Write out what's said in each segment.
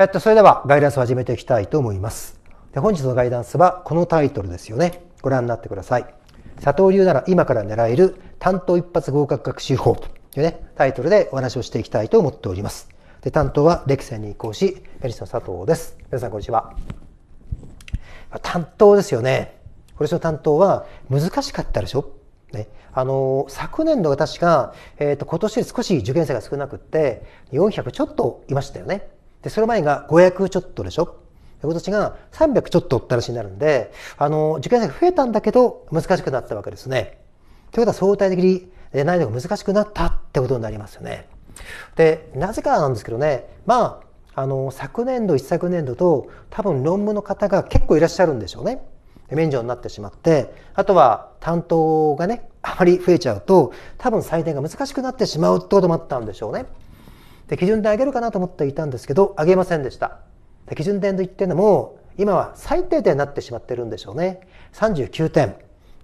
えっと、それではガイダンスを始めていきたいと思います。で本日のガイダンスはこのタイトルですよね。ご覧になってください。佐藤流なら今から狙える担当一発合格学習法というね、タイトルでお話をしていきたいと思っております。で、担当は歴戦に移行し、ペリスの佐藤です。皆さんこんにちは。担当ですよね。私の担当は難しかったでしょね、あの昨年度が確か、えーと、今年より少し受験生が少なくって400ちょっといましたよね。で、その前が500ちょっとでしょ今年が300ちょっとったらしになるんで、あの、受験生が増えたんだけど、難しくなったわけですね。ということは相対的に難易度が難しくなったってことになりますよね。で、なぜかなんですけどね、まあ、あの、昨年度、一昨年度と、多分論文の方が結構いらっしゃるんでしょうね。免除になってしまって、あとは担当がね、あまり増えちゃうと、多分採点が難しくなってしまうってこともあったんでしょうね。基準点上げるかなと思っていたんですけど上げませんでした基準点と言ってんのも今は最低点になってしまってるんでしょうね39点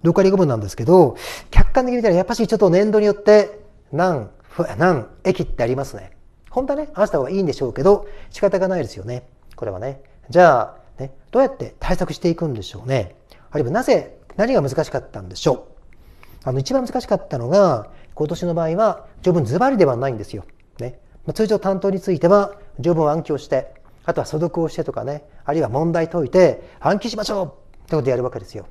6割5分なんですけど客観的に見たらやっぱしちょっと年度によって何何駅ってありますね本当はね合わせた方がいいんでしょうけど仕方がないですよねこれはねじゃあ、ね、どうやって対策していくんでしょうねあるいはなぜ何が難しかったんでしょうあの一番難しかったのが今年の場合は条文ズバリではないんですよねま通常担当については条文を暗記をしてあとは素読をしてとかねあるいは問題解いて暗記しましょうってことでやるわけですよ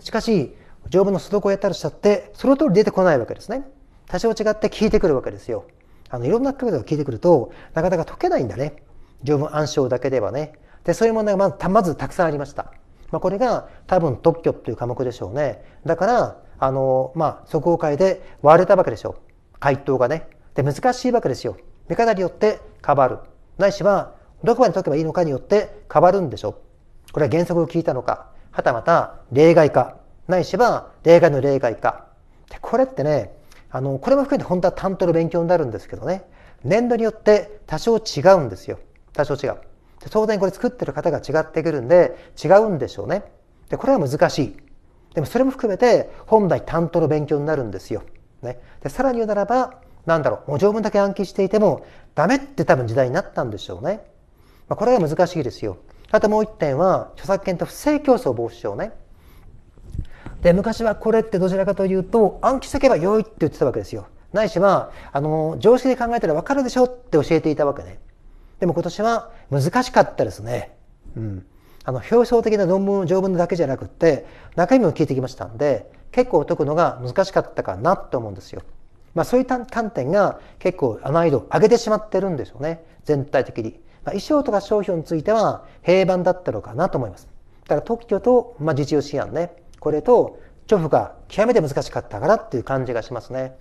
しかし条文の素読をやったらしちゃってその通り出てこないわけですね多少違って聞いてくるわけですよあのいろんな角度が聞いてくるとなかなか解けないんだね条文暗唱だけではねでそういう問題がまずたまずたくさんありました、まあ、これが多分特許っていう科目でしょうねだからあのまあ、即報会で割れたわけでしょう回答がねで難しいわけですよ見方によって変わる。ないしは、どこまで解けばいいのかによって変わるんでしょこれは原則を聞いたのか、はたまた例外か、ないしは例外の例外か。でこれってね、あの、これも含めて本当は担当の勉強になるんですけどね、年度によって多少違うんですよ。多少違う。当然これ作ってる方が違ってくるんで、違うんでしょうね。で、これは難しい。でもそれも含めて本来担当の勉強になるんですよ。ね。で、さらに言うならば、なんだろう、条文だけ暗記していても、ダメって多分時代になったんでしょうね。まあ、これが難しいですよ。あともう一点は、著作権と不正競争防止法ね。で、昔はこれってどちらかというと、暗記しとけば良いって言ってたわけですよ。ないしは、あの、常識で考えたらわかるでしょって教えていたわけね。でも今年は難しかったですね。うん。あの、表層的な論文の条文だけじゃなくって、中身も聞いてきましたんで、結構解くのが難しかったかなと思うんですよ。まあ、そういった観点が結構難易度を上げてしまってるんでしょうね。全体的に。まあ、衣装とか商標については平板だったのかなと思います。だから特許と、まあ、実用試案ね。これと、著複が極めて難しかったかなっていう感じがしますね。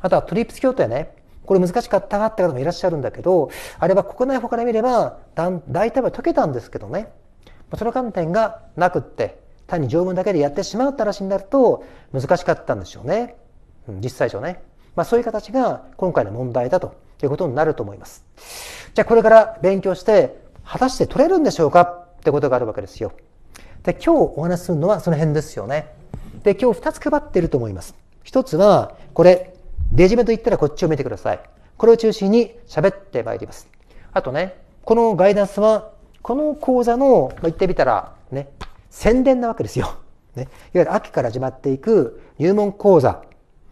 あとはトリプス協定ね。これ難しかったかって方もいらっしゃるんだけど、あれは国内法から見れば、だ、大体は解けたんですけどね。その観点がなくって、単に条文だけでやってしまうって話になると難しかったんでしょうね。うん、実際うね。まあ、そういう形が今回の問題だということになると思います。じゃあこれから勉強して、果たして取れるんでしょうかってことがあるわけですよ。で、今日お話しするのはその辺ですよね。で、今日2つ配っていると思います。1つは、これ、デジメと言ったらこっちを見てください。これを中心に喋ってまいります。あとね、このガイダンスは、この講座の、ま言ってみたら、ね、宣伝なわけですよ。ね、いわゆる秋から始まっていく入門講座、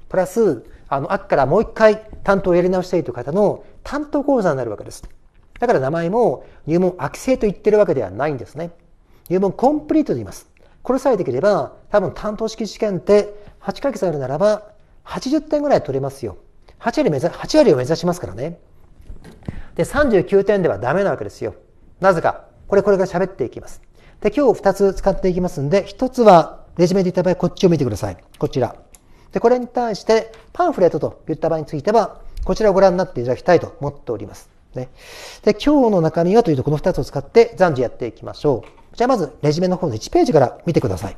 プラスあの秋からもう一回担当をやり直したいという方の担当講座になるわけです。だから名前も入門秋生と言ってるわけではないんですね。入門コンプリートと言います。これさえできれば、多分担当式試験って8ヶ月あるならば、80点ぐらい取れますよ。8割目指、8割を目指しますからね。で、39点ではダメなわけですよ。なぜか。これ、これから喋っていきます。で、今日2つ使っていきますんで、1つは、レジュメでいた場合、こっちを見てください。こちら。で、これに対してパンフレットといった場合については、こちらをご覧になっていただきたいと思っております。ね。で、今日の中身はというと、この2つを使って暫時やっていきましょう。じゃあまず、レジュメの方の1ページから見てください。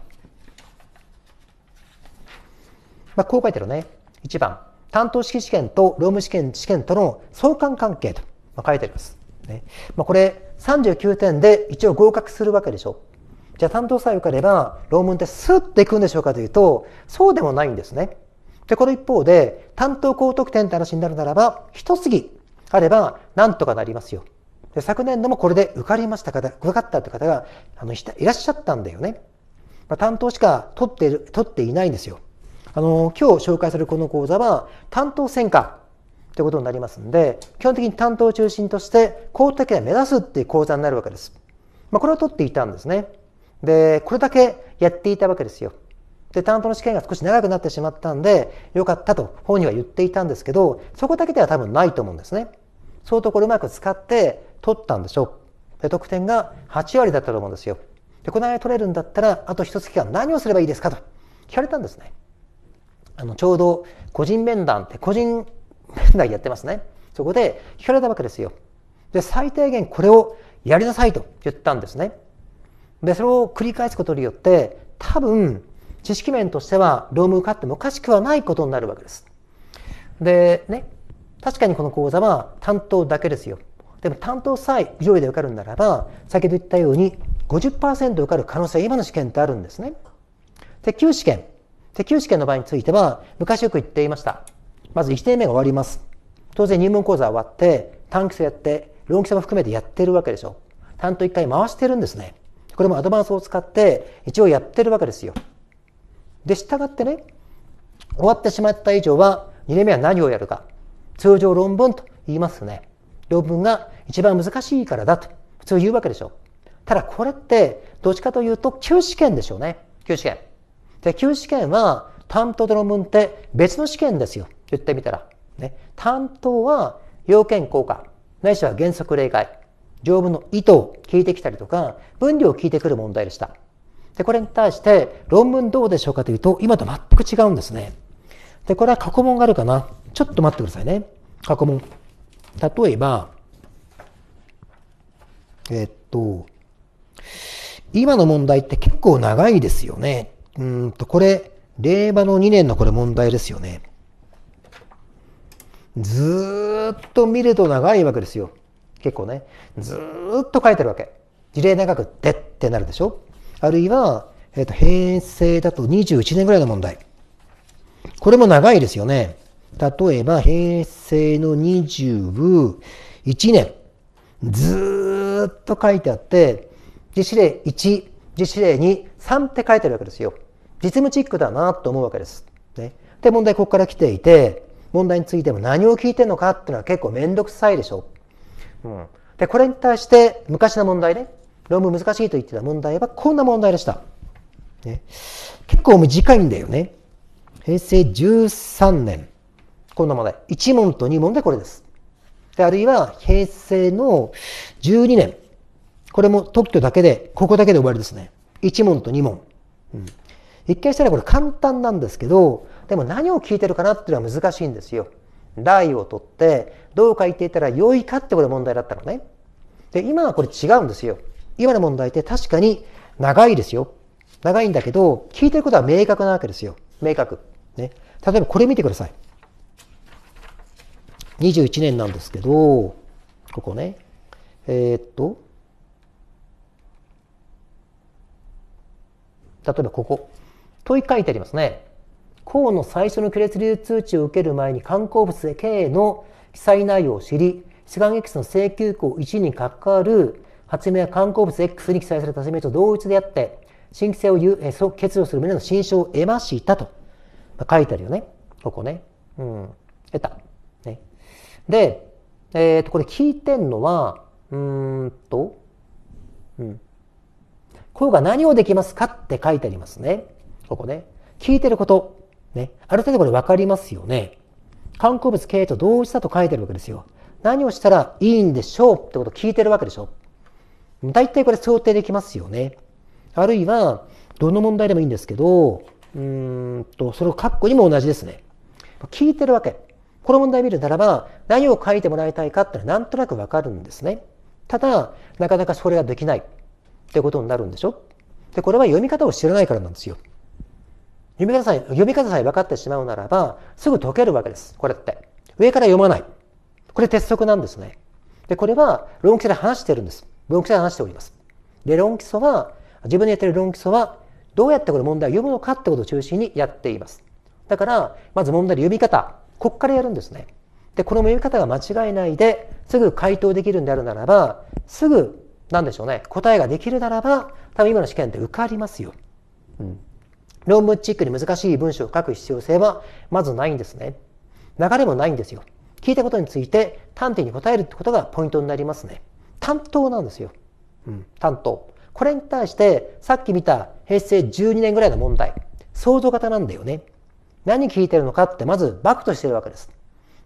まあ、こう書いてるね。1番、担当式試験と労務試験試験との相関関係と書いてあります。ねまあ、これ、39点で一応合格するわけでしょう。じゃあ担当さえ受かれば論文ってスッていくんでしょうかというとそうでもないんですね。でこの一方で担当高得点って話になるならば一次あればなんとかなりますよ。で昨年度もこれで受かりました方受かったって方があのいらっしゃったんだよね。まあ、担当しか取っている取っていないんですよ。あの今日紹介するこの講座は担当専科ってことになりますんで基本的に担当を中心として高得点を目指すっていう講座になるわけです。まあ、これを取っていたんですね。で、これだけやっていたわけですよ。で、担当の試験が少し長くなってしまったんで、よかったと本人は言っていたんですけど、そこだけでは多分ないと思うんですね。そうとこれうまく使って取ったんでしょう。で、得点が8割だったと思うんですよ。で、この間取れるんだったら、あと一月間何をすればいいですかと聞かれたんですね。あの、ちょうど個人面談って個人面談やってますね。そこで聞かれたわけですよ。で、最低限これをやりなさいと言ったんですね。で、それを繰り返すことによって、多分、知識面としては、ローム受かってもおかしくはないことになるわけです。で、ね、確かにこの講座は担当だけですよ。でも担当さえ上位で受かるんならば、先ほど言ったように50%受かる可能性、は今の試験ってあるんですね。で旧試験。適給試験の場合については、昔よく言っていました。まず1年目が終わります。当然入門講座終わって、短期戦やって、論期戦も含めてやってるわけでしょ。担当1回回してるんですね。これもアドバンスを使って一応やってるわけですよ。で、従ってね、終わってしまった以上は、2年目は何をやるか。通常論文と言いますね。論文が一番難しいからだと、普通言うわけでしょ。う。ただこれって、どっちかというと、旧試験でしょうね。旧試験。で、旧試験は、担当と論文って別の試験ですよ。言ってみたら。ね、担当は要件効果、ないしは原則例外。条文の意図を聞いてきたりとか、分量を聞いてくる問題でした。で、これに対して、論文どうでしょうかというと、今と全く違うんですね。で、これは過去問があるかな。ちょっと待ってくださいね。過去問。例えば、えっと、今の問題って結構長いですよね。うんと、これ、令和の2年のこれ問題ですよね。ずーっと見ると長いわけですよ。結構ね、ずっと書いてるわけ。事例長くてってなるでしょあるいは、えっ、ー、と、平成だと21年ぐらいの問題。これも長いですよね。例えば、平成の21年、ずっと書いてあって、実施例1、実施例2、3って書いてるわけですよ。実務チックだなと思うわけです。ね。で、問題ここから来ていて、問題についても何を聞いてるのかっていうのは結構めんどくさいでしょ。うん、でこれに対して昔の問題ね論文難しいと言ってた問題はこんな問題でした、ね、結構短いんだよね平成13年こんな問題1問と2問でこれですであるいは平成の12年これも特許だけでここだけで終わりですね1問と2問、うん、一見したらこれ簡単なんですけどでも何を聞いてるかなっていうのは難しいんですよイを取ってどう書いていたら良いかってこれ問題だったのね。で、今はこれ違うんですよ。今の問題って確かに長いですよ。長いんだけど、聞いてることは明確なわけですよ。明確。ね。例えばこれ見てください。21年なんですけど、ここね。えー、っと、例えばここ。問い書いてありますね。項の最初の序列流通値を受ける前に観光物 K の記載内容を知り、質感 X の請求項1に関わる発明は観光物 X に記載された発明と同一であって、新規性を言う、え結露する旨の新書を得ましたと。まあ、書いてあるよね。ここね。うん。得た。ね。で、えっ、ー、と、これ聞いてんのは、うーんと、うん。こうが何をできますかって書いてありますね。ここね。聞いてること。ね。ある程度これ分かりますよね。観光物経営と同時だと書いてるわけですよ。何をしたらいいんでしょうってことを聞いてるわけでしょ。大体これ想定できますよね。あるいは、どの問題でもいいんですけど、うーんと、それを括弧にも同じですね。聞いてるわけ。この問題を見るならば、何を書いてもらいたいかってのはなんとなくわかるんですね。ただ、なかなかそれができないってことになるんでしょで、これは読み方を知らないからなんですよ。読み方さえ、読み方さえ分かってしまうならば、すぐ解けるわけです。これって。上から読まない。これ鉄則なんですね。で、これは論基礎で話してるんです。論基礎で話しております。で、論基礎は、自分でやってる論基礎は、どうやってこの問題を読むのかってことを中心にやっています。だから、まず問題の読み方、こっからやるんですね。で、この読み方が間違いないで、すぐ回答できるんであるならば、すぐ、なんでしょうね、答えができるならば、多分今の試験って受かりますよ。うん。論文チックに難しい文章を書く必要性はまずないんですね。流れもないんですよ。聞いたことについて端的に答えるってことがポイントになりますね。担当なんですよ。うん、担当。これに対してさっき見た平成12年ぐらいの問題、想像型なんだよね。何聞いてるのかってまずバクとしてるわけです。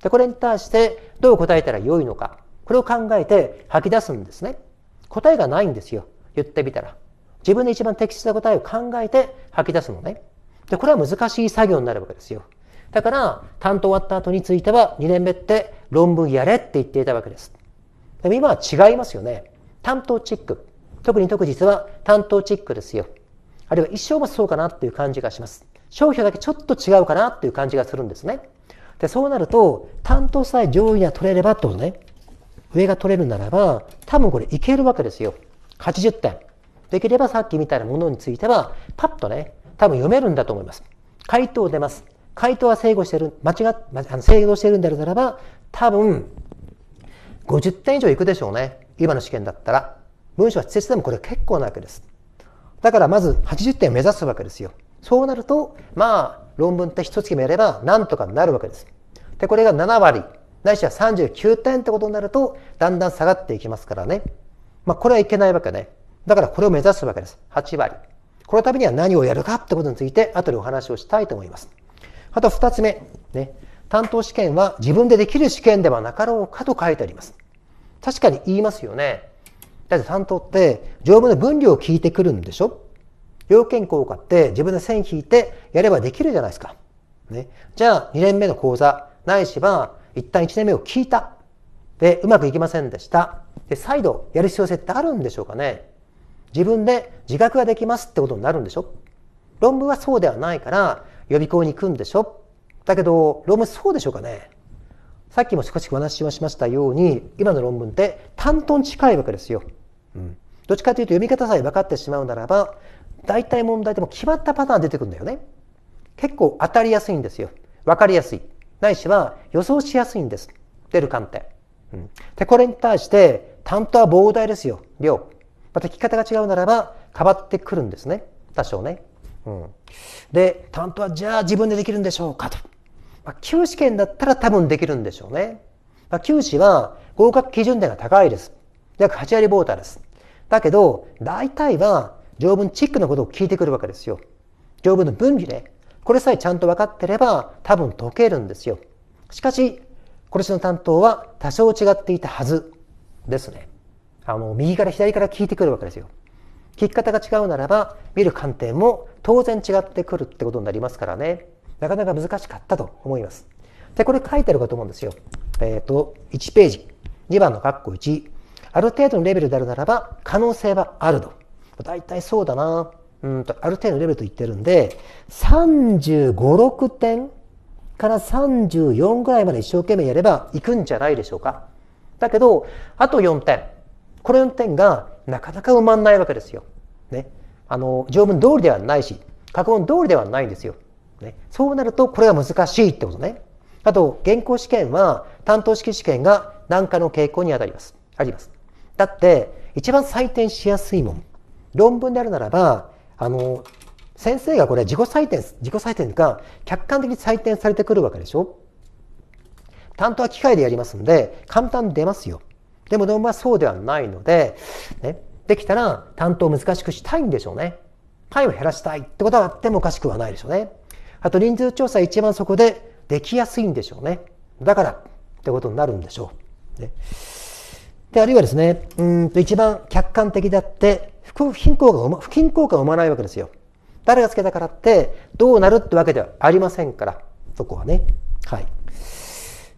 で、これに対してどう答えたら良いのか、これを考えて吐き出すんですね。答えがないんですよ。言ってみたら。自分で一番適切な答えを考えて吐き出すのね。で、これは難しい作業になるわけですよ。だから、担当終わった後については、2年目って論文やれって言っていたわけです。でも今は違いますよね。担当チック。特に特実は担当チックですよ。あるいは一生もそうかなっていう感じがします。商標だけちょっと違うかなっていう感じがするんですね。で、そうなると、担当さえ上位が取れればってことね。上が取れるならば、多分これいけるわけですよ。80点。できればさっきみたいなものについては、パッとね、多分読めるんだと思います。回答出ます。回答は正誤してる、間違っ、あのしてるんであるならば、多分、50点以上いくでしょうね。今の試験だったら。文章は説でもこれ結構なわけです。だからまず80点を目指すわけですよ。そうなると、まあ、論文って一月もやればなんとかなるわけです。で、これが7割、ないしは39点ってことになると、だんだん下がっていきますからね。まあ、これはいけないわけね。だからこれを目指すわけです。8割。このためには何をやるかってことについて、後でお話をしたいと思います。あと2つ目。ね。担当試験は自分でできる試験ではなかろうかと書いてあります。確かに言いますよね。だって担当って、条文の分量を聞いてくるんでしょ要件効果って自分で線引いてやればできるじゃないですか。ね。じゃあ、2年目の講座、ないしは、一旦1年目を聞いた。で、うまくいきませんでした。で、再度やる必要性ってあるんでしょうかね。自分で自覚ができますってことになるんでしょ論文はそうではないから予備校に行くんでしょだけど論文そうでしょうかねさっきも少しお話をしましたように今の論文って担当に近いわけですよ。うん、どっちかというと読み方さえ分かってしまうならば大体問題でも決まったパターン出てくるんだよね。結構当たりやすいんですよ。分かりやすい。ないしは予想しやすいんです。出る観点。うん、でこれに対して担当は膨大ですよ量。また聞き方が違うならば変わってくるんですね多少ね、うん、で担当はじゃあ自分でできるんでしょうかと、まあ、九試験だったら多分できるんでしょうね、まあ、九試は合格基準点が高いです約8割ボーターですだけど大体は条文チックのことを聞いてくるわけですよ条文の分離ねこれさえちゃんと分かってれば多分解けるんですよしかしこれの担当は多少違っていたはずですねあの、右から左から聞いてくるわけですよ。聞き方が違うならば、見る観点も当然違ってくるってことになりますからね。なかなか難しかったと思います。で、これ書いてあるかと思うんですよ。えっ、ー、と、1ページ、2番の括弧1。ある程度のレベルであるならば、可能性はあると。たいそうだな。うんと、ある程度のレベルと言ってるんで、35、6点から34ぐらいまで一生懸命やればいくんじゃないでしょうか。だけど、あと4点。これの点がなかなか埋まらないわけですよ。ね。あの、条文通りではないし、過去問通りではないんですよ。ね。そうなると、これは難しいってことね。あと、現行試験は担当式試験が難化の傾向にあたります。あります。だって、一番採点しやすいもん。論文であるならば、あの、先生がこれ自己採点、自己採点が客観的に採点されてくるわけでしょ。担当は機械でやりますんで、簡単に出ますよ。でもドンバスそうではないので、ね、できたら担当を難しくしたいんでしょうね。パイを減らしたいってことはあってもおかしくはないでしょうね。あと人数調査一番そこでできやすいんでしょうね。だからってことになるんでしょう。ね、であるいはですね、うんと一番客観的だって不均衡が、ま、不均衡感を生まないわけですよ。誰がつけたからってどうなるってわけではありませんから、そこはね。はい。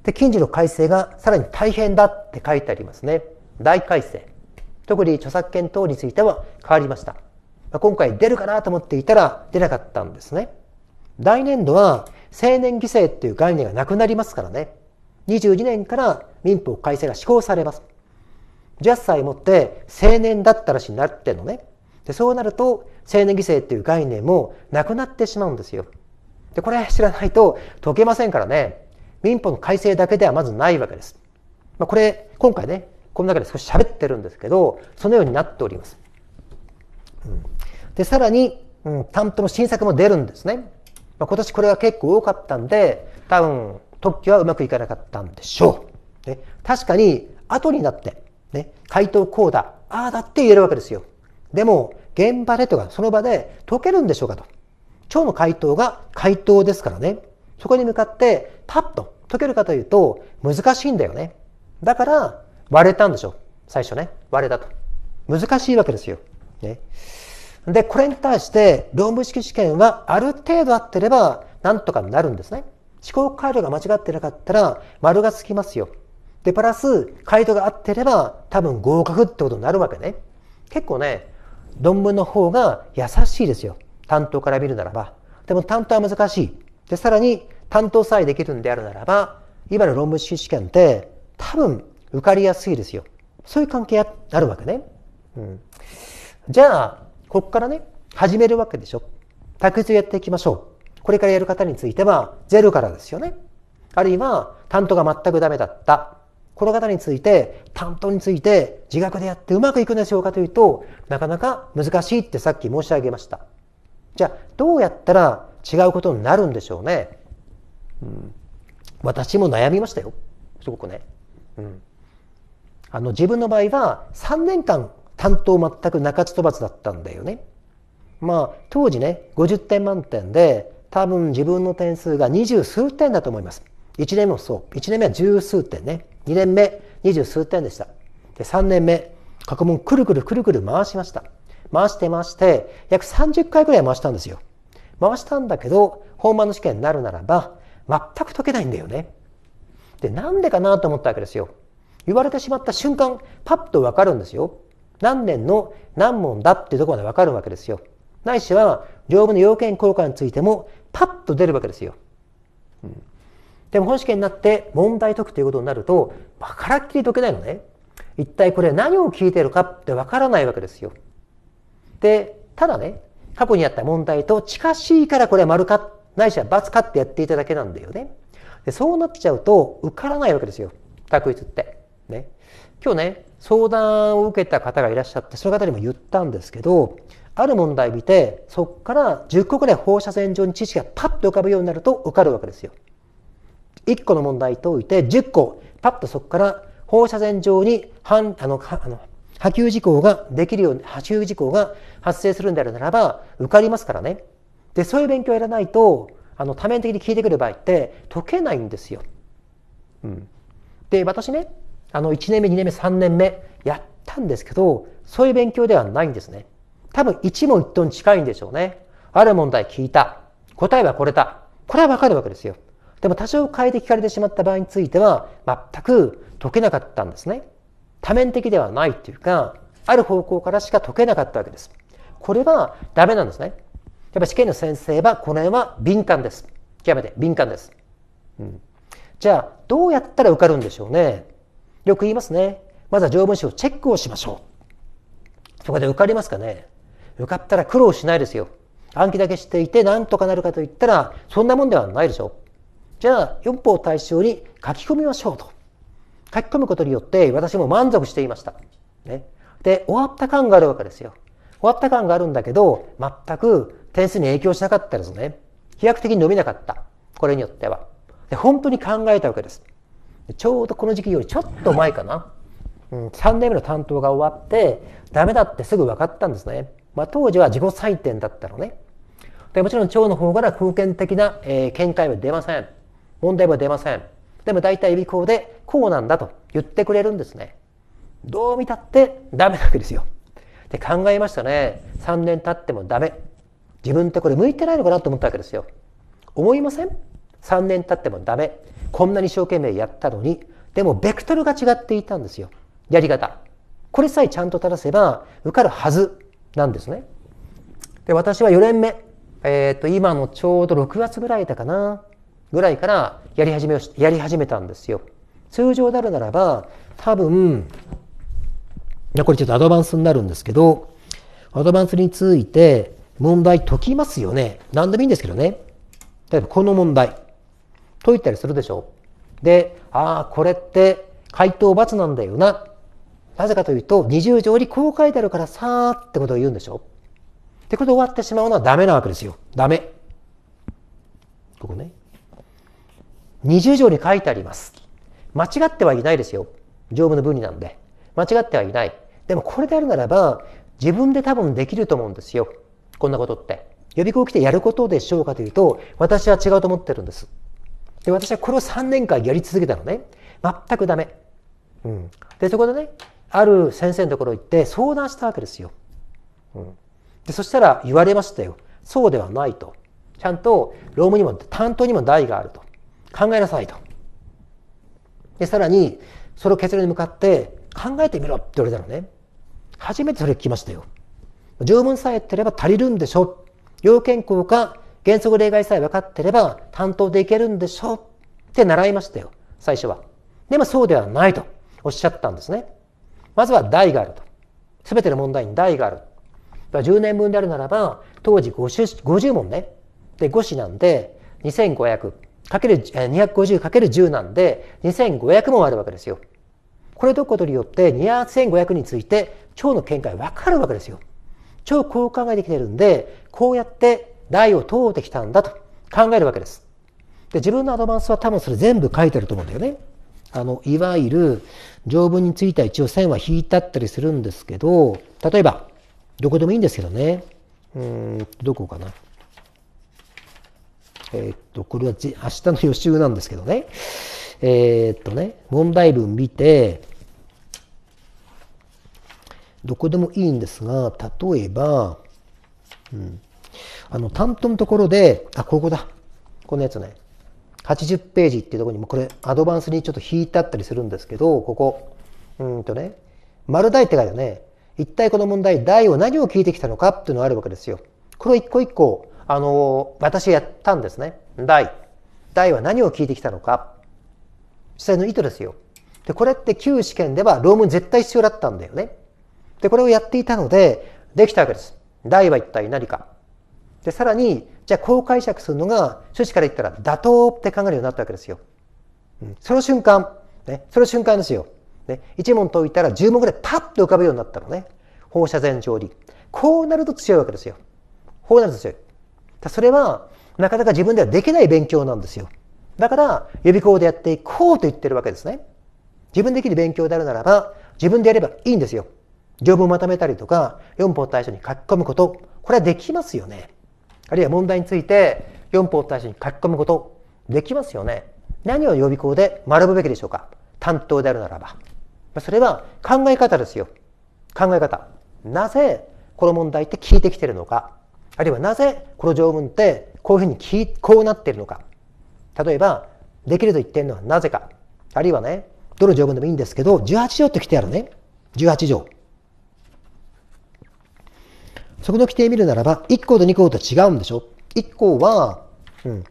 で、近似の改正がさらに大変だって書いてありますね。大改正。特に著作権等については変わりました。まあ、今回出るかなと思っていたら出なかったんですね。来年度は青年犠牲っていう概念がなくなりますからね。22年から民法改正が施行されます。10歳もって青年だったらしになってのね。でそうなると青年犠牲っていう概念もなくなってしまうんですよ。でこれ知らないと解けませんからね。民法の改正だけではまずないわけです。まあ、これ、今回ね、この中で少し喋ってるんですけど、そのようになっております。うん、で、さらに、うん、担当の新作も出るんですね。まあ、今年これが結構多かったんで、多分、特許はうまくいかなかったんでしょう。ね、確かに、後になって、ね、回答こうだ、ああだって言えるわけですよ。でも、現場でとか、その場で解けるんでしょうかと。今日の回答が回答ですからね。そこに向かってパッと解けるかというと難しいんだよね。だから割れたんでしょ。最初ね。割れたと。難しいわけですよ。ね。で、これに対して論文式試験はある程度合ってればなんとかなるんですね。思考回路が間違ってなかったら丸がつきますよ。で、プラス回答が合ってれば多分合格ってことになるわけね。結構ね、論文の方が優しいですよ。担当から見るならば。でも担当は難しい。で、さらに担当さえできるんであるならば、今の論文修試験って多分受かりやすいですよ。そういう関係あるわけね。うん。じゃあ、こっからね、始めるわけでしょ。卓越やっていきましょう。これからやる方については、ゼロからですよね。あるいは、担当が全くダメだった。この方について、担当について自学でやってうまくいくんでしょうかというと、なかなか難しいってさっき申し上げました。じゃあ、どうやったら違うことになるんでしょうね。うん、私も悩みましたよ。すごくね。うん、あの自分の場合は3年間担当全く中津飛ばずだったんだよね。まあ当時ね50点満点で多分自分の点数が二十数点だと思います。1年もそう。1年目は十数点ね。2年目二十数点でした。で3年目過去問くるくるくるくる回しました。回して回して約30回ぐらい回したんですよ。回したんだけど、本番の試験になるならば、全く解けないんだよね。で、なんでかなと思ったわけですよ。言われてしまった瞬間、パッとわかるんですよ。何年の何問だっていうとこまでわかるわけですよ。ないしは、両文の要件効果についても、パッと出るわけですよ。うん、でも本試験になって問題解くということになると、わからっきり解けないのね。一体これ何を聞いてるかってわからないわけですよ。で、ただね、過去にあった問題と近しいからこれは丸か、ないしは罰かってやっていただけなんだよね。でそうなっちゃうと受からないわけですよ。択一って。ね。今日ね、相談を受けた方がいらっしゃって、その方にも言ったんですけど、ある問題見て、そこから10個くらい放射線上に知識がパッと浮かぶようになると受かるわけですよ。1個の問題解いて、10個、パッとそこから放射線上に反あのあの波及事項ができるように、波及事項が発生するんであるならば、受かりますからね。で、そういう勉強をやらないと、あの、多面的に聞いてくる場合って、解けないんですよ。うん。で、私ね、あの、1年目、2年目、3年目、やったんですけど、そういう勉強ではないんですね。多分、一問一答に近いんでしょうね。ある問題聞いた。答えはこれだ。これはわかるわけですよ。でも、多少変えて聞かれてしまった場合については、全く解けなかったんですね。多面的ではないっていうか、ある方向からしか解けなかったわけです。これはダメなんですね。やっぱ試験の先生は、この辺は敏感です。極めて敏感です。うん、じゃあ、どうやったら受かるんでしょうね。よく言いますね。まずは条文書をチェックをしましょう。そこで受かりますかね受かったら苦労しないですよ。暗記だけしていて何とかなるかといったら、そんなもんではないでしょう。じゃあ、四法対象に書き込みましょうと。書き込むことによって私も満足していました。ね、で、終わった感があるわけですよ。終わった感があるんだけど、全く点数に影響しなかったですね。飛躍的に伸びなかった。これによっては。で、本当に考えたわけです。ちょうどこの時期よりちょっと前かな。うん、3年目の担当が終わって、ダメだってすぐ分かったんですね。まあ、当時は自己採点だったのね。でもちろん蝶の方から空間的な、えー、見解は出ません。問題は出ません。でも大体微光でこうなんだと言ってくれるんですね。どう見たってダメなわけですよ。で考えましたね。3年経ってもダメ。自分ってこれ向いてないのかなと思ったわけですよ。思いません ?3 年経ってもダメ。こんなに一生懸命やったのに。でもベクトルが違っていたんですよ。やり方。これさえちゃんと正せば受かるはずなんですね。で私は4年目。えっ、ー、と今のちょうど6月ぐらいだかな。ぐらいからやり始めをやり始めたんですよ。通常であるならば、多分、いやこれちょっとアドバンスになるんですけど、アドバンスについて問題解きますよね。何でもいいんですけどね。例えばこの問題、解いたりするでしょ。で、ああ、これって回答罰なんだよな。なぜかというと、二重条にこう書いてあるからさーってことを言うんでしょ。ってことで終わってしまうのはダメなわけですよ。ダメ。ここね。20条に書いてあります。間違ってはいないですよ。条文の分離なんで。間違ってはいない。でもこれであるならば、自分で多分できると思うんですよ。こんなことって。予備校来てやることでしょうかというと、私は違うと思ってるんです。で、私はこれを3年間やり続けたのね。全くダメ。うん。で、そこでね、ある先生のところ行って相談したわけですよ。うん。で、そしたら言われましたよ。そうではないと。ちゃんと、労務にも、担当にも代があると。考えなさいと。で、さらに、それを結論に向かって考えてみろって言われたのね。初めてそれ聞きましたよ。条文さえってれば足りるんでしょ。要件項か原則例外さえ分かってれば担当でいけるんでしょって習いましたよ。最初は。でもそうではないとおっしゃったんですね。まずは題があると。すべての問題に題がある。10年分であるならば、当時 50, 50問ね。で、5紙なんで2500。かける、250かける10なんで、2500もあるわけですよ。これを解くことによって、2500について、腸の見解わかるわけですよ。腸こう考えてきてるんで、こうやって台を通ってきたんだと考えるわけです。で、自分のアドバンスは多分それ全部書いてると思うんだよね。あの、いわゆる条文については一応線は引いたったりするんですけど、例えば、どこでもいいんですけどね。うん、どこかな。えー、っと、これは明日の予習なんですけどね。えー、っとね、問題文見て、どこでもいいんですが、例えば、うん、あの、担当のところで、あ、ここだ。このやつね。80ページっていうところにも、これ、アドバンスにちょっと引いてあったりするんですけど、ここ、うんとね、丸台って書いてあるね。一体この問題、台を何を聞いてきたのかっていうのがあるわけですよ。これを一個一個あの、私やったんですね。大。大は何を聞いてきたのか。主催の意図ですよ。で、これって旧試験では論文絶対必要だったんだよね。で、これをやっていたので、できたわけです。大は一体何か。で、さらに、じゃあこう解釈するのが、趣旨から言ったら妥当って考えるようになったわけですよ。うん、その瞬間、ね、その瞬間ですよ。ね、一問解いたら10問ぐらいパッと浮かぶようになったのね。放射線上理。こうなると強いわけですよ。こうなると強い。それはなかなか自分ではできない勉強なんですよ。だから予備校でやっていこうと言ってるわけですね。自分できる勉強であるならば自分でやればいいんですよ。条文をまとめたりとか四法対象に書き込むことこれはできますよね。あるいは問題について四法対象に書き込むことできますよね。何を予備校で学ぶべきでしょうか担当であるならば。それは考え方ですよ。考え方。なぜこの問題って聞いてきてるのか。あるいはなぜこの条文ってこういうふうにきこうなっているのか例えばできると言ってるのはなぜかあるいはねどの条文でもいいんですけど18条って規定あるね18条そこの規定を見るならば1項と2項と違うんでしょ1項は、うん、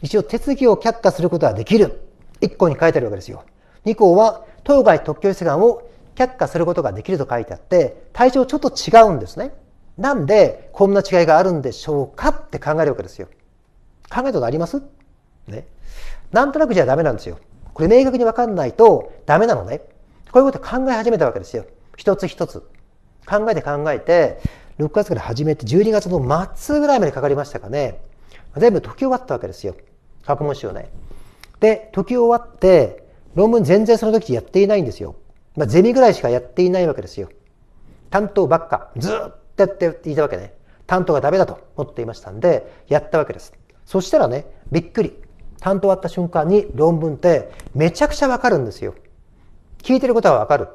一応手続きを却下することはできる1項に書いてあるわけですよ2項は当該特許出願を却下することができると書いてあって対象ちょっと違うんですねなんでこんな違いがあるんでしょうかって考えるわけですよ。考えたことありますね。なんとなくじゃダメなんですよ。これ明確にわかんないとダメなのね。こういうこと考え始めたわけですよ。一つ一つ。考えて考えて、6月から始めて12月の末ぐらいまでかかりましたかね。全部解き終わったわけですよ。学問集をね。で、解き終わって、論文全然その時やっていないんですよ。まあ、ゼミぐらいしかやっていないわけですよ。担当ばっか。ずっやってったわけね。担当がダメだと思っていましたんで、やったわけです。そしたらね、びっくり。担当終わった瞬間に論文ってめちゃくちゃわかるんですよ。聞いてることはわかる。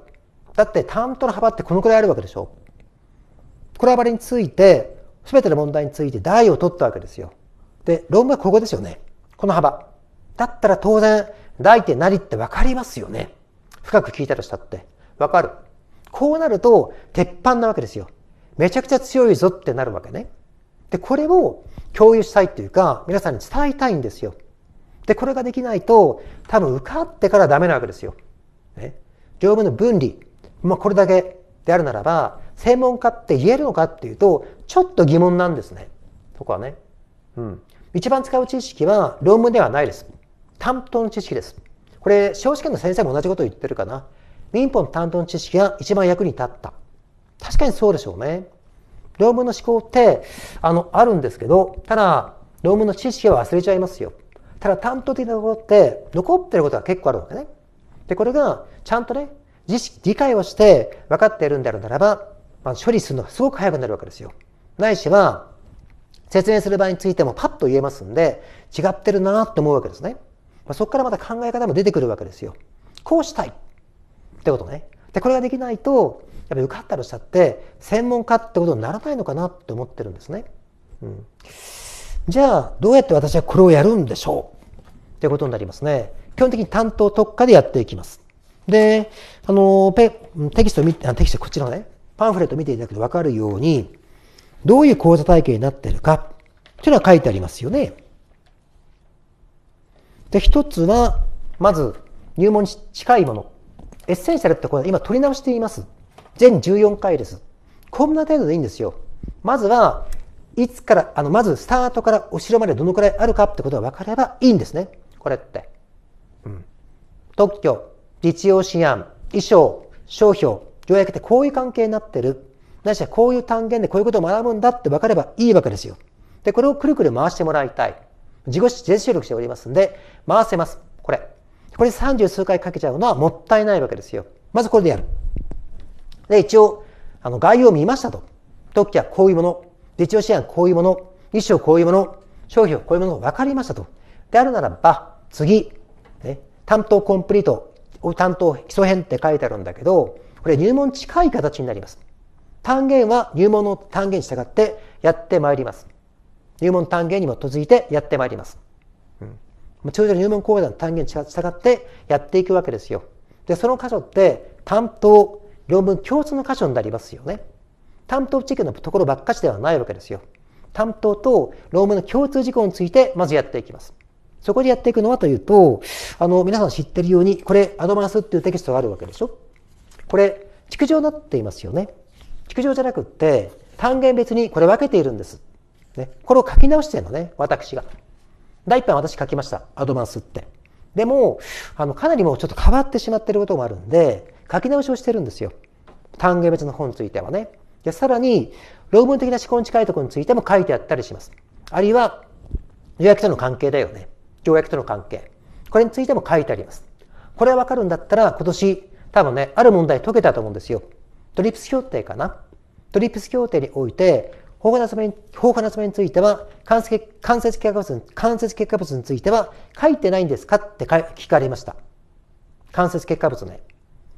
だって担当の幅ってこのくらいあるわけでしょ。これは割について、すべての問題について題を取ったわけですよ。で、論文はここですよね。この幅。だったら当然、題って何ってわかりますよね。深く聞いたとしたって。わかる。こうなると、鉄板なわけですよ。めちゃくちゃ強いぞってなるわけね。で、これを共有したいっていうか、皆さんに伝えたいんですよ。で、これができないと、多分受かってからダメなわけですよ。ね。条文の分離。まあ、これだけであるならば、専門家って言えるのかっていうと、ちょっと疑問なんですね。そこはね。うん。一番使う知識は論文ではないです。担当の知識です。これ、司法試験の先生も同じことを言ってるかな。民法の担当の知識が一番役に立った。確かにそうでしょうね。論文の思考って、あの、あるんですけど、ただ、論文の知識は忘れちゃいますよ。ただ、担当的なところって、残ってることが結構あるわけね。で、これが、ちゃんとね、知識、理解をして分かっているんであるならば、まあ、処理するのがすごく早くなるわけですよ。ないしは、説明する場合についてもパッと言えますんで、違ってるなって思うわけですね。まあ、そこからまた考え方も出てくるわけですよ。こうしたいってことね。で、これができないと、やっぱ受かったとしたって専門家ってことにならないのかなって思ってるんですね。うん、じゃあどうやって私はこれをやるんでしょうていうことになりますね。基本的に担当特化でやっていきます。で、あのペテキスト見て、テキストこちらのねパンフレット見ていただくと分かるようにどういう講座体系になっているかというのは書いてありますよね。で一つはまず入門に近いものエッセンシャルってこれ今取り直しています。全14回です。こんな程度でいいんですよ。まずは、いつから、あの、まずスタートからお城までどのくらいあるかってことが分かればいいんですね。これって。うん。特許、実用試案、衣装、商標、条約ってこういう関係になってる。なしはこういう単元でこういうことを学ぶんだって分かればいいわけですよ。で、これをくるくる回してもらいたい。自己自収録しておりますんで、回せます。これ。これ30数回かけちゃうのはもったいないわけですよ。まずこれでやる。で、一応、あの、概要を見ましたと。特許はこういうもの。実用支援はこういうもの。一種こういうもの。商品はこういうものが分かりましたと。であるならば、次、ね、担当コンプリート、担当基礎編って書いてあるんだけど、これ入門近い形になります。単元は入門の単元に従ってやってまいります。入門単元に基づいてやってまいります。うん、通常入門講座の単元に従ってやっていくわけですよ。で、その箇所って担当、論文共通の箇所になりますよね。担当地区のところばっかしではないわけですよ。担当と論文の共通事項についてまずやっていきます。そこでやっていくのはというと、あの、皆さん知ってるように、これ、アドバンスっていうテキストがあるわけでしょ。これ、築上になっていますよね。築上じゃなくって、単元別にこれ分けているんです。ね、これを書き直してるのね、私が。第一版私書きました、アドバンスって。でも、あの、かなりもうちょっと変わってしまってることもあるんで、書き直しをしてるんですよ。単元別の本についてはね。で、さらに、論文的な思考に近いところについても書いてあったりします。あるいは、予約との関係だよね。条約との関係。これについても書いてあります。これはわかるんだったら、今年、多分ね、ある問題解けたと思うんですよ。トリプス協定かな。トリプス協定において、法課なつめに、法なつめについては、関節、関節結果物、関節結果物については書いてないんですかって聞かれました。関節結果物ね。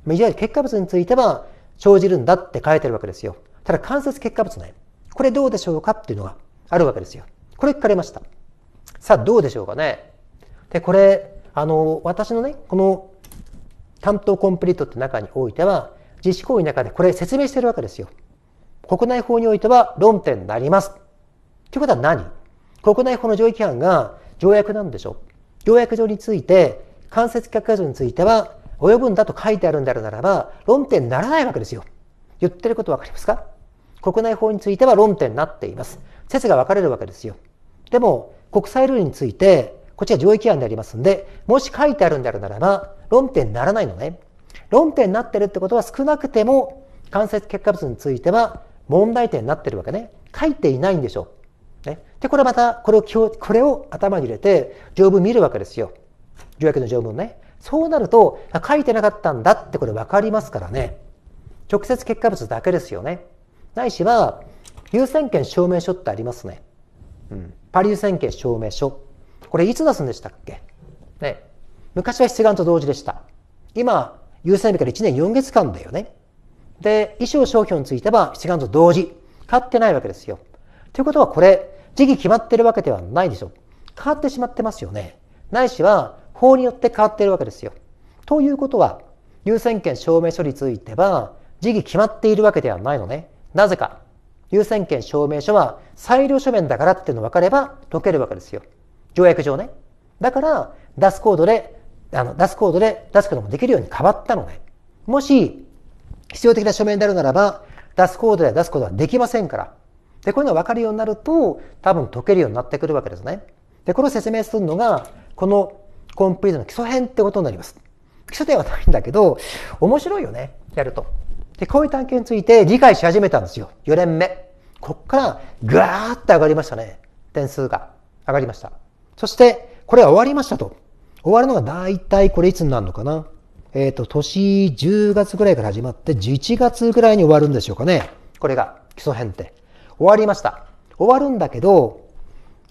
いわゆる結果物については生じるんだって書いてるわけですよ。ただ間接結果物ね。これどうでしょうかっていうのがあるわけですよ。これ聞かれました。さあどうでしょうかね。で、これ、あの、私のね、この担当コンプリートって中においては、実施行為の中でこれ説明してるわけですよ。国内法においては論点になります。ということは何国内法の上位規範が条約なんでしょう。条約上について、間接結果上については及ぶんだと書いてあるんであるならば、論点にならないわけですよ。言ってることわかりますか国内法については論点になっています。説が分かれるわけですよ。でも、国際ルールについて、こっちは上規案でありますんで、もし書いてあるんであるならば、論点にならないのね。論点になってるってことは少なくても、関節結果物については問題点になってるわけね。書いていないんでしょう。ね。で、これまた、これを、これを頭に入れて、条文見るわけですよ。条約の条文ね。そうなると書いてなかったんだってこれ分かりますからね直接結果物だけですよねないしは優先権証明書ってありますね、うん、パリ優先権証明書これいつ出すんでしたっけね昔は出願と同時でした今優先日から1年4月間だよねで衣装商標については出願と同時買ってないわけですよということはこれ時期決まってるわけではないでしょ変わってしまってますよねないしは法によって変わっているわけですよ。ということは、優先権証明書については、時期決まっているわけではないのね。なぜか、優先権証明書は裁量書面だからっていうの分かれば解けるわけですよ。条約上ね。だから、ダスコードで、あの、ダスコードで出すこともできるように変わったのね。もし、必要的な書面であるならば、ダスコードで出すことはできませんから。で、こういうのが分かるようになると、多分解けるようになってくるわけですね。で、これを説明するのが、このコンプリートの基礎編ってことになります。基礎点はないんだけど、面白いよね、やると。で、こういう探検について理解し始めたんですよ。4年目。こっから、ぐわーって上がりましたね。点数が上がりました。そして、これは終わりましたと。終わるのが大体これいつになるのかな。えっ、ー、と、年10月ぐらいから始まって、11月ぐらいに終わるんでしょうかね。これが基礎編って。終わりました。終わるんだけど、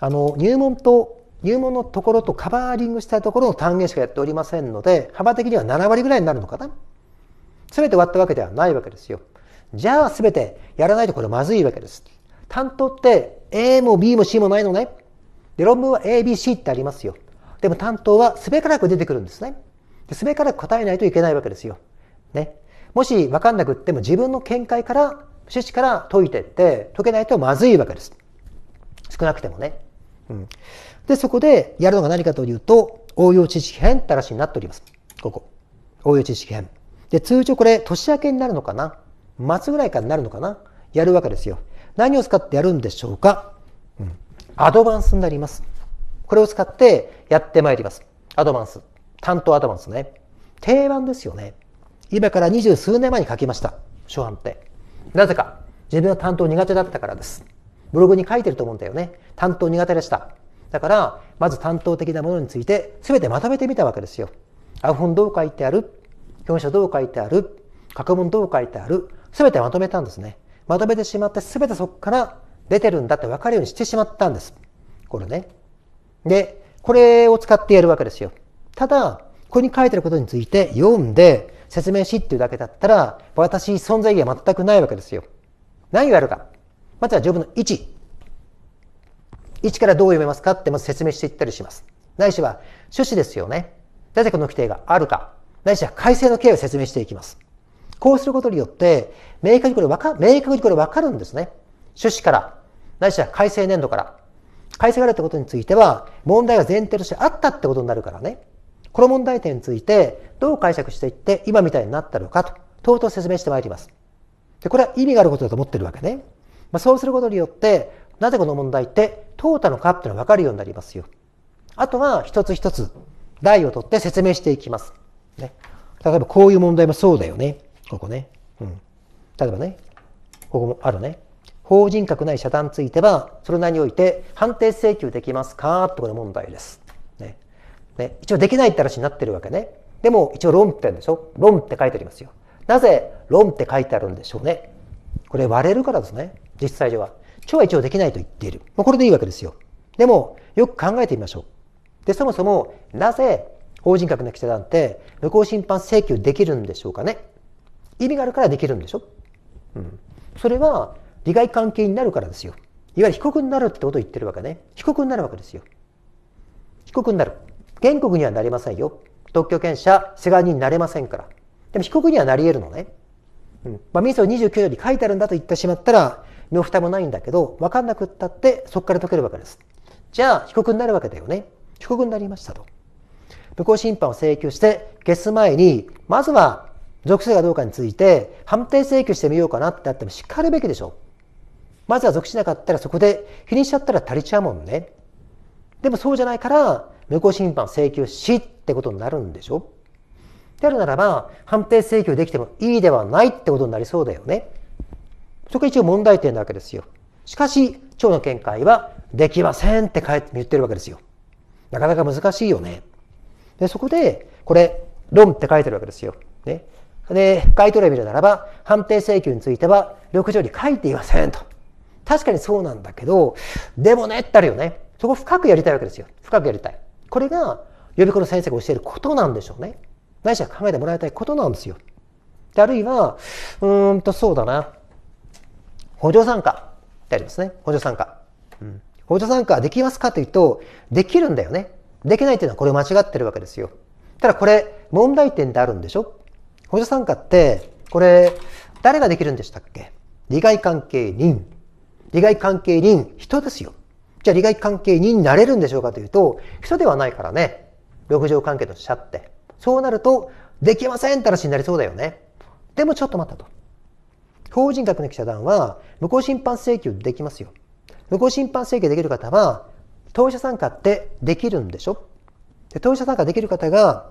あの、入門と入門のところとカバーリングしたところの単元しかやっておりませんので、幅的には7割ぐらいになるのかな。全て割ったわけではないわけですよ。じゃあ全てやらないとこれまずいわけです。担当って A も B も C もないのね。で、論文は ABC ってありますよ。でも担当はすべからく出てくるんですね。すべからく答えないといけないわけですよ。ね。もしわかんなくっても自分の見解から、趣旨から解いてって、解けないとまずいわけです。少なくてもね。うん。で、そこでやるのが何かというと、応用知識編って話になっております。ここ。応用知識編。で、通常これ、年明けになるのかな末ぐらいからなるのかなやるわけですよ。何を使ってやるんでしょうか、うん、アドバンスになります。これを使ってやってまいります。アドバンス。担当アドバンスね。定番ですよね。今から二十数年前に書きました。初版って。なぜか。自分は担当苦手だったからです。ブログに書いてると思うんだよね。担当苦手でした。だからまず担当的なものについてすべてまとめてみたわけですよ。アフォンどう書いてある表紙どう書いてある過文どう書いてあるすべてまとめたんですね。まとめてしまってすべてそこから出てるんだって分かるようにしてしまったんです。これね。で、これを使ってやるわけですよ。ただ、ここに書いてることについて読んで説明しっていうだけだったら、私存在意義は全くないわけですよ。何をやるか。まずは条文の1。一からどう読めますかってまず説明していったりします。ないしは趣旨ですよね。なぜこの規定があるか。ないしは改正の経緯を説明していきます。こうすることによって、明確にこれわか、明確にこれわかるんですね。趣旨から、ないしは改正年度から。改正があるってことについては、問題が前提としてあったってことになるからね。この問題点について、どう解釈していって、今みたいになったのかと、とうとう説明してまいります。で、これは意味があることだと思ってるわけね。まあ、そうすることによって、なぜこの問題って通ったのかっていうのは分かるようになりますよ。あとは一つ一つ台を取って説明していきます。ね、例えばこういう問題もそうだよね。ここね。うん、例えばね、ここもあるね。法人格ない遮断ついては、それなりにおいて判定請求できますかってこの問題です、ね。ね。一応できないって話になってるわけね。でも一応論ってあるんでしょ論って書いてありますよ。なぜ論って書いてあるんでしょうね。これ割れるからですね。実際上は。腸は一応できないと言っている。まあ、これでいいわけですよ。でも、よく考えてみましょう。で、そもそも、なぜ法人格の規者なんて、無効審判請求できるんでしょうかね。意味があるからできるんでしょ。うん。それは、利害関係になるからですよ。いわゆる被告になるってことを言ってるわけね。被告になるわけですよ。被告になる。原告にはなりませんよ。特許権者、世話人になれませんから。でも被告にはなり得るのね。うん。まあ、民訴29条に書いてあるんだと言ってしまったら、身も蓋もないんだけど分かんなくったってそこから解けるわけですじゃあ被告になるわけだよね被告になりましたと無効審判を請求して消す前にまずは属性がどうかについて判定請求してみようかなってあってもしかるべきでしょまずは属しなかったらそこで否認しちゃったら足りちゃうもんねでもそうじゃないから無効審判請求しってことになるんでしょであるならば判定請求できてもいいではないってことになりそうだよね。そこが一応問題点なわけですよ。しかし、蝶の見解は、できませんって書いて言ってるわけですよ。なかなか難しいよね。で、そこで、これ、論って書いてるわけですよ。ね。で、該当例ベ見るならば、判定請求については、6条に書いていませんと。確かにそうなんだけど、でもねってあるよね。そこ深くやりたいわけですよ。深くやりたい。これが、予備校の先生が教えることなんでしょうね。ないしは考えてもらいたいことなんですよ。であるいは、うーんと、そうだな。補助参加ってありますね。補助参加。うん、補助参加できますかというと、できるんだよね。できないっていうのはこれ間違ってるわけですよ。ただこれ、問題点ってあるんでしょ補助参加って、これ、誰ができるんでしたっけ利害関係人。利害関係人、人ですよ。じゃあ利害関係人になれるんでしょうかというと、人ではないからね。六条関係としちゃって。そうなると、できませんって話になりそうだよね。でもちょっと待ったと。法人格の記者団は無効審判請求できますよ。無効審判請求できる方は、当事者参加ってできるんでしょで当事者参加できる方が、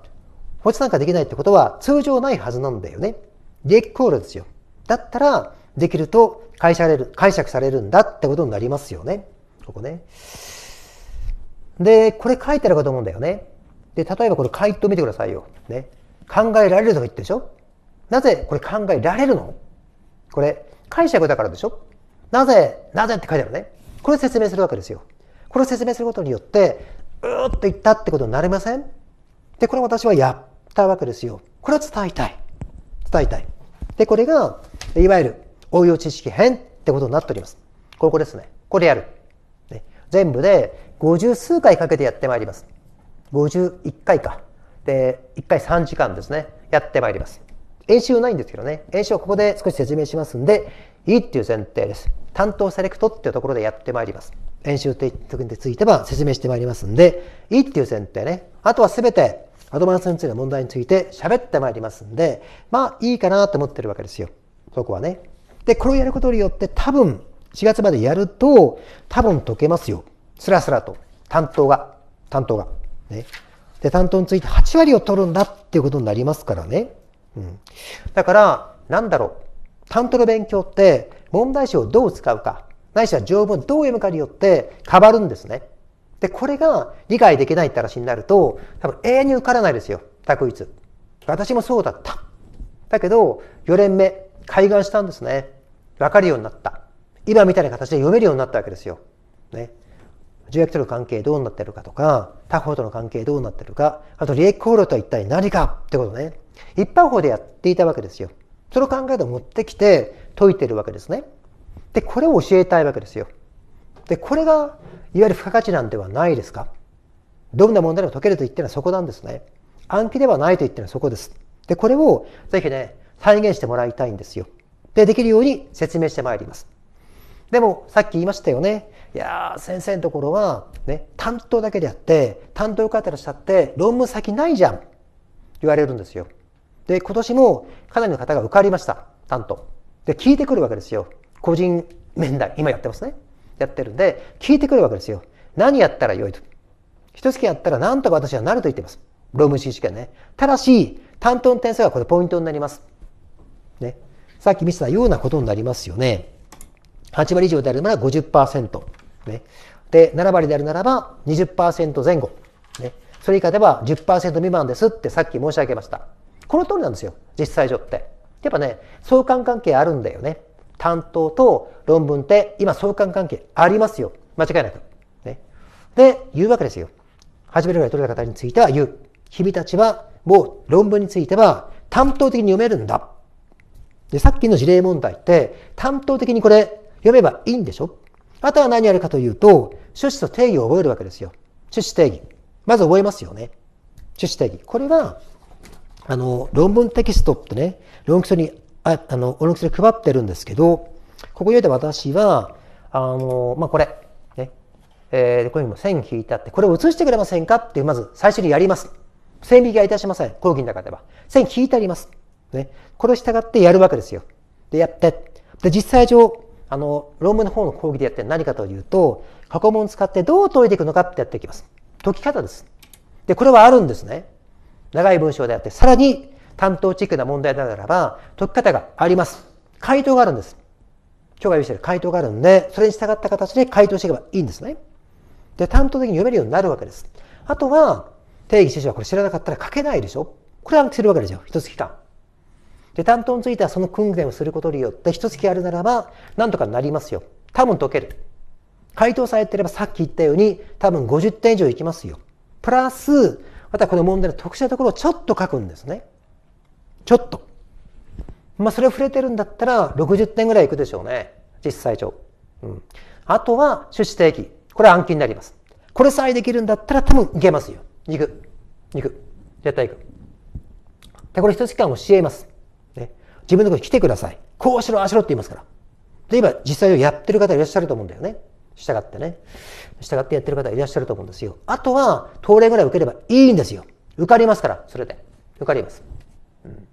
法事参加できないってことは通常ないはずなんだよね。利益考慮ですよ。だったら、できると解釈される、解釈されるんだってことになりますよね。ここね。で、これ書いてあるかと思うんだよね。で、例えばこれ回答見てくださいよ。ね。考えられるとか言ってるでしょなぜこれ考えられるのこれ、解釈だからでしょなぜ、なぜって書いてあるね。これ説明するわけですよ。これを説明することによって、うーっと言ったってことになりませんで、これ私はやったわけですよ。これを伝えたい。伝えたい。で、これが、いわゆる応用知識編ってことになっております。ここですね。これやる。ね、全部で50数回かけてやってまいります。51回か。で、1回3時間ですね。やってまいります。演習ないんですけどね、演習をここで少し説明しますんで、いいっていう前提です。担当セレクトっていうところでやってまいります。演習て特については説明してまいりますんで、いいっていう前提ね。あとは全てアドバンスについての問題について喋ってまいりますんで、まあいいかなと思ってるわけですよ。そこはね。で、これをやることによって多分4月までやると多分解けますよ。スラスラと。担当が。担当が。ね。で、担当について8割を取るんだっていうことになりますからね。うん、だからなんだろう担当の勉強って問題集をどう使うかないしは条文どう読むかによって変わるんですね。でこれが理解できないって話になると多分永遠に受からないですよ択一。私もそうだった。だけど4年目開眼したんですね。分かるようになった。今みたいな形で読めるようになったわけですよ。ね。重役との関係どうなってるかとか、他方との関係どうなってるか、あと利益考慮とは一体何かってことね。一般法でやっていたわけですよ。その考えを持ってきて解いてるわけですね。で、これを教えたいわけですよ。で、これがいわゆる付加価値なんではないですか。どんな問題でも解けると言ってるのはそこなんですね。暗記ではないと言ってるのはそこです。で、これをぜひね、再現してもらいたいんですよ。で、できるように説明してまいります。でも、さっき言いましたよね。いやー、先生のところは、ね、担当だけであって、担当方からしたって、論文先ないじゃん。言われるんですよ。で、今年もかなりの方が受かりました、担当。で、聞いてくるわけですよ。個人面談、今やってますね。やってるんで、聞いてくるわけですよ。何やったらよいと。一月やったらなんとか私はなると言っています。ローム試験ね。ただし、担当の点数はこれポイントになります。ね。さっき見せたようなことになりますよね。8割以上であるなら50%。ね。で、7割であるならば20%前後。ね。それ以下では10%未満ですってさっき申し上げました。この通りなんですよ。実際上って。やっぱね、相関関係あるんだよね。担当と論文って今相関関係ありますよ。間違いなく。ね。で、言うわけですよ。初めるぐらい取れた方については言う。君たちはもう論文については担当的に読めるんだ。で、さっきの事例問題って担当的にこれ読めばいいんでしょあとは何やるかというと、趣旨と定義を覚えるわけですよ。趣旨定義。まず覚えますよね。趣旨定義。これはあの、論文テキストってね、論文書に、ああの、論文書に配ってるんですけど、ここにおいて私は、あの、まあ、これ、ね、えー、こういうの線引いてあって、これを写してくれませんかってまず最初にやります。線引きはいたしません。講義の中では。線引いてあります。ね。これを従ってやるわけですよ。で、やって。で、実際上、あの、論文の方の講義でやって何かというと、過去問を使ってどう解いていくのかってやっていきます。解き方です。で、これはあるんですね。長い文章であって、さらに担当チックな問題ならば、解き方があります。回答があるんです。今日が用意している回答があるんで、それに従った形で回答していけばいいんですね。で、担当的に読めるようになるわけです。あとは、定義指示はこれ知らなかったら書けないでしょこれは知るわけですよ。一月間。で、担当についてはその訓練をすることによって、一月あるならば、なんとかなりますよ。多分解ける。回答されてればさっき言ったように、多分50点以上いきますよ。プラス、またこの問題の特殊なところをちょっと書くんですね。ちょっと。まあ、それ触れてるんだったら、60点ぐらいいくでしょうね。実際上。うん。あとは、出資定期。これは暗記になります。これさえできるんだったら、多分いけますよ。行く。行く。絶対行く。で、これ一つ期間教えます。ね。自分のところに来てください。こうしろ、あしろって言いますから。で、今、実際をやってる方いらっしゃると思うんだよね。従ってね。従ってやってる方いらっしゃると思うんですよ。あとは、東例ぐらい受ければいいんですよ。受かりますから、それで。受かります。うん、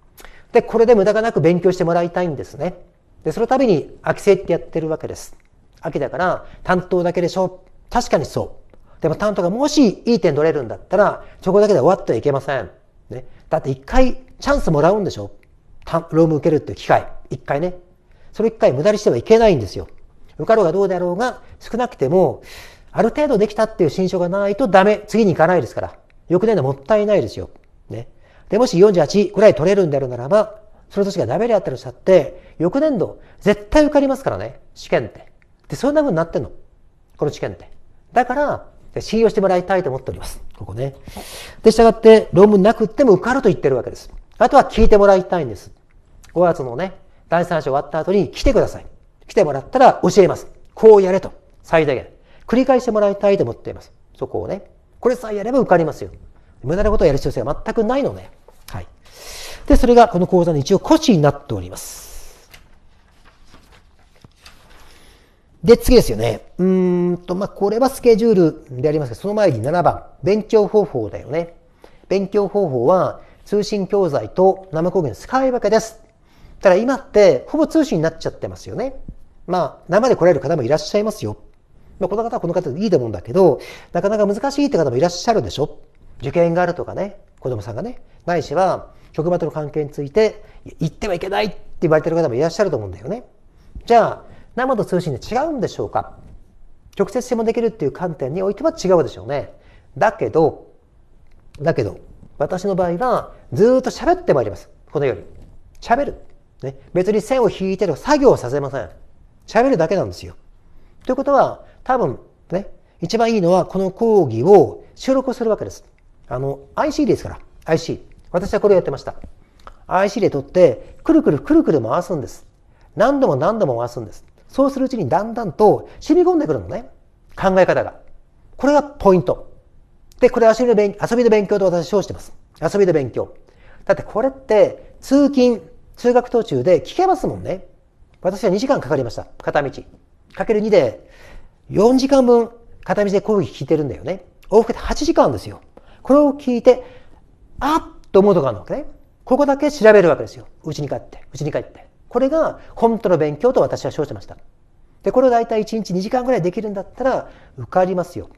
で、これで無駄がなく勉強してもらいたいんですね。で、そのために秋生ってやってるわけです。秋だから担当だけでしょ。確かにそう。でも担当がもしいい点取れるんだったら、そこだけで終わってはいけません。ね。だって一回チャンスもらうんでしょ。ローム受けるっていう機会。一回ね。それ一回無駄にしてはいけないんですよ。受かろうがどうであろうが、少なくても、ある程度できたっていう心証がないとダメ。次に行かないですから。翌年でもったいないですよ。ね。で、もし48ぐらい取れるんであるならば、その年がダメであったりしたって、翌年度、絶対受かりますからね。試験って。で、そんな風になってんの。この試験って。だから、信用してもらいたいと思っております。ここね。で、従って、論文なくっても受かると言ってるわけです。あとは聞いてもらいたいんです。5月のね、第3章終わった後に来てください。来てもらったら教えます。こうやれと。最大限。繰り返してもらいたいと思っています。そこをね。これさえやれば受かりますよ。無駄なことをやる必要性は全くないので、ね。はい。で、それがこの講座の一応腰になっております。で、次ですよね。うーんと、まあ、これはスケジュールでありますど、その前に7番、勉強方法だよね。勉強方法は、通信教材と生講義の使い分けです。ただ今って、ほぼ通信になっちゃってますよね。まあ、生で来られる方もいらっしゃいますよ。まあ、この方はこの方でいいと思うんだけど、なかなか難しいって方もいらっしゃるでしょ受験があるとかね、子供さんがね、ないしは、職場との関係について、言ってはいけないって言われてる方もいらっしゃると思うんだよね。じゃあ、生と通信で違うんでしょうか直接質問できるっていう観点においては違うでしょうね。だけど、だけど、私の場合は、ずっと喋ってまいります。このように。喋る。ね、別に線を引いてる作業をさせません。喋るだけなんですよ。ということは、多分ね、一番いいのはこの講義を収録するわけです。あの、IC ですから、IC。私はこれをやってました。IC で取って、くるくるくるくる回すんです。何度も何度も回すんです。そうするうちにだんだんと染み込んでくるのね。考え方が。これがポイント。で、これ遊びの勉遊びの勉強と私称してます。遊びの勉強。だってこれって通勤、通学途中で聞けますもんね。私は2時間かかりました。片道。かける2で4時間分片道で講義聞いてるんだよね。往復で8時間ですよ。これを聞いて、あっと思うとこあるわけね。ここだけ調べるわけですよ。うちに帰って、うちに帰って。これが本当の勉強と私は称してました。で、これを大体1日2時間ぐらいできるんだったら受かりますよ。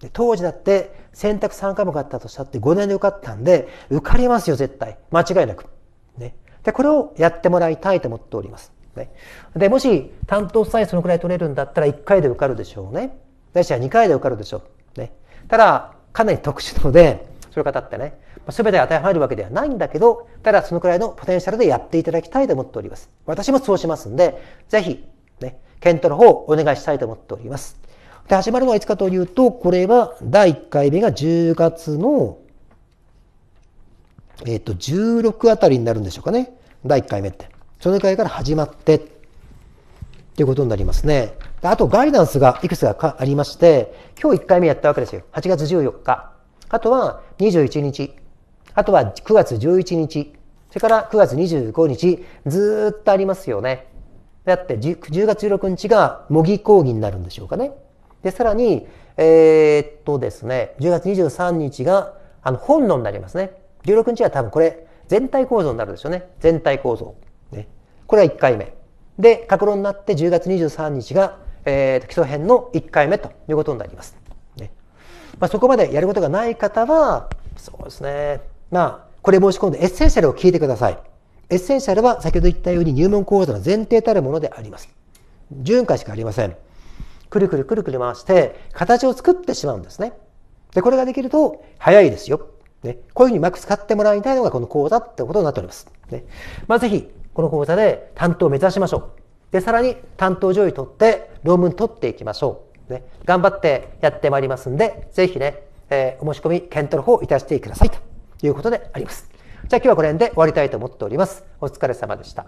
で当時だって選択3回もあったとしたって5年で受かったんで受かりますよ、絶対。間違いなく。ね。で、これをやってもらいたいと思っております。ね。で、もし担当さえそのくらい取れるんだったら1回で受かるでしょうね。大しは2回で受かるでしょう。ね。ただ、かなり特殊なので、そういう方ってね、全て当てはまるわけではないんだけど、ただそのくらいのポテンシャルでやっていただきたいと思っております。私もそうしますんで、ぜひ、ね、検討の方をお願いしたいと思っております。で、始まるのはいつかというと、これは第1回目が10月の、えっ、ー、と、16あたりになるんでしょうかね。第1回目って。その会から始まってということになりますね。あとガイダンスがいくつかありまして、今日1回目やったわけですよ。8月14日。あとは21日。あとは9月11日。それから9月25日。ずーっとありますよね。だって 10, 10月16日が模擬講義になるんでしょうかね。で、さらに、えー、っとですね、10月23日があの本論になりますね。16日は多分これ、全体構造になるでしょうね。全体構造。これは1回目。で、格論になって10月23日が、えー、基礎編の1回目ということになります。ねまあ、そこまでやることがない方は、そうですね。まあ、これ申し込んでエッセンシャルを聞いてください。エッセンシャルは先ほど言ったように入門講座の前提たるものであります。順回しかありません。くるくるくるくる回して、形を作ってしまうんですね。で、これができると、早いですよ。ね、こういうふうにうまく使ってもらいたいのがこの講座ってことになっております。ねまあ、ぜひ、この講座で担当を目指しましょう。で、さらに担当上位取って論文取っていきましょう。ね、頑張ってやってまいりますんで、ぜひね、えー、お申し込み検討の方いたしてくださいということであります。じゃあ今日はこの辺で終わりたいと思っております。お疲れ様でした。